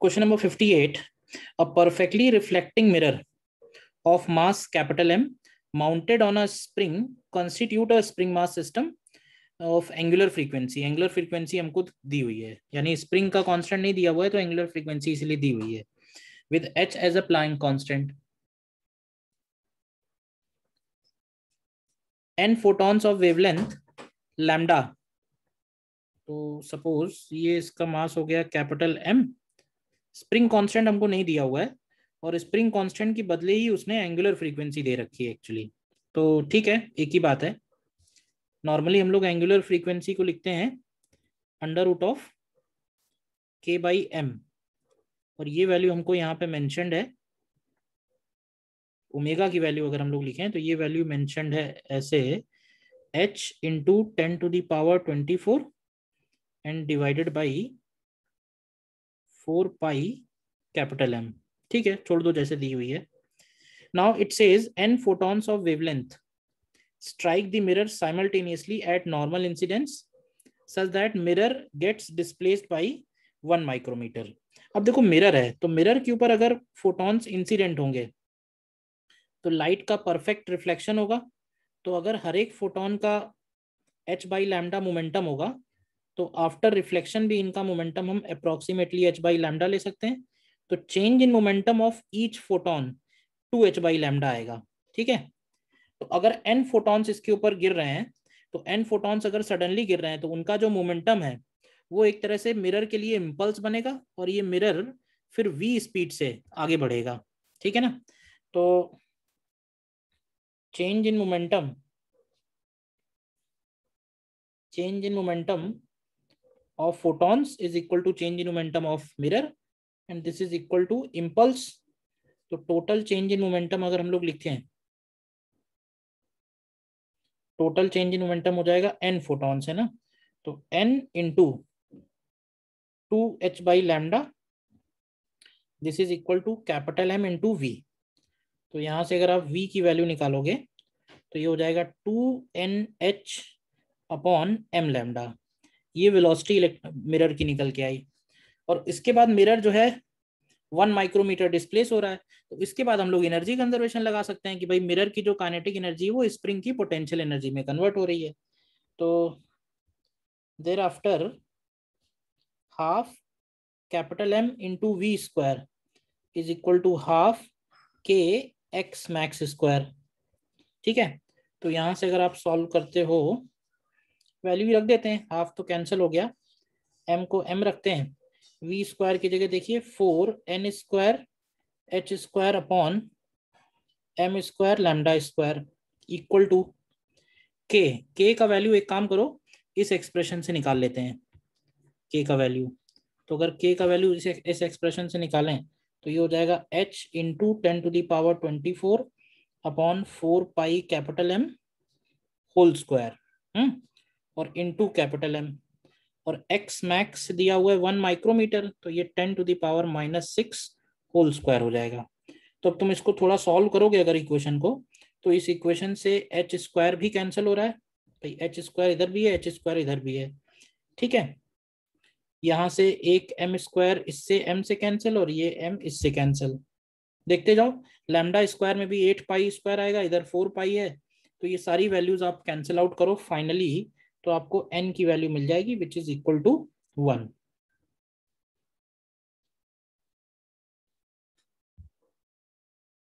question number fifty eight a perfectly reflecting mirror of mass capital M mounted on a spring constitute a spring mass system of angular frequency angular frequency हमको दी हुई है यानी spring का constant नहीं दिया हुआ है तो एंगुलर फ्रीक्वेंसी इसलिए दी हुई है with H as a Planck constant N photons of wavelength lambda तो सपोज ये इसका मास हो गया कैपिटल एम स्प्रिंग कांस्टेंट हमको नहीं दिया हुआ है और स्प्रिंग कांस्टेंट के बदले ही उसने एंगुलर फ्रीक्वेंसी दे रखी है एक्चुअली तो ठीक है एक ही बात है नॉर्मली हम लोग एंगुलर फ्रीक्वेंसी को लिखते हैं under root of K by M और ये वैल्यू हमको यहाँ पे मैंशनड है ओमेगा की वैल्यू अगर हम लोग लिखें तो ये वैल्यू मैंशनड है ऐसे H into ten to the power twenty four and divided by four pi capital M ठीक है छोड़ दो जैसे दी हुई है now it says N photons of wavelength strike the mirror simultaneously at normal incidence such that mirror gets displaced by one micrometer अब देखो मिरर है तो मिरर के ऊपर अगर फोटॉन्स इंसिडेंट होंगे तो लाइट का परफेक्ट रिफ्लेक्शन होगा तो अगर हर एक फोटोन का एच बाई लैमडा मोमेंटम होगा तो आफ्टर रिफ्लेक्शन भी इनका मोमेंटम हम अप्रोक्सीमेटली एच बाई लैमडा ले सकते हैं तो change in momentum of each photon two H by lambda आएगा ठीक है तो अगर एन फोटोन्स इसके ऊपर गिर रहे हैं तो एन फोटोन्स अगर सडनली गिर रहे हैं तो उनका जो मोमेंटम है वो एक तरह से मिरर के लिए इम्पल्स बनेगा और ये मिरर फिर वी स्पीड से आगे बढ़ेगा ठीक है ना तो change in momentum change in momentum of photons is equal to change in momentum of mirror and this is equal to impulse तो टोटल चेंज इन मोमेंटम अगर हम लोग लिखते हैं टोटल चेंज इन मोमेंटम हो जाएगा एन फोटॉन्स है ना तो N into two H by lambda this is equal to capital M into V तो यहां से अगर आप वी की वैल्यू निकालोगे तो ये हो जाएगा two N H upon M lambda ये वेलोसिटी मिरर की निकल के आई और इसके बाद मिरर जो है वन माइक्रोमीटर डिस्प्लेस हो रहा है तो इसके बाद हम लोग एनर्जी कंजर्वेशन लगा सकते हैं कि भाई मिरर की जो काइनेटिक एनर्जी वो स्प्रिंग की पोटेंशियल एनर्जी में कन्वर्ट हो रही है तो thereafter half capital M into V square is equal to half K X max square ठीक है तो यहां से अगर आप सॉल्व करते हो वैल्यू ही रख देते हैं हाफ तो कैंसिल हो गया एम को एम रखते हैं वी स्क्वायर की जगह देखिए four N square H square upon M square lambda square equal to K के का वैल्यू एक काम करो इस एक्सप्रेशन से निकाल लेते हैं के का वैल्यू तो अगर के का वैल्यू इस इस एक्सप्रेशन से निकालें तो ये हो जाएगा H into ten to the power twenty four upon four pi capital M whole square और इनटू कैपिटल एम और एक्स मैक्स दिया हुआ है वन माइक्रोमीटर तो ये ten to the power minus six whole square हो जाएगा तो अब तुम इसको थोड़ा सॉल्व करोगे अगर इक्वेशन को तो इस इक्वेशन से एच स्क्वायर भी कैंसिल हो रहा है भाई एच स्क्वायर इधर भी है एच स्क्वायर इधर भी है ठीक है यहाँ से एक एम स्क्वायर इससे एम से कैंसिल और ये एम इससे कैंसिल देखते जाओ लैमडा स्क्वायर में भी एट पाई स्क्वायर आएगा इधर फोर पाई है तो ये सारी वैल्यूज आप कैंसिल आउट करो फाइनली तो आपको एन की वैल्यू मिल जाएगी which is equal to one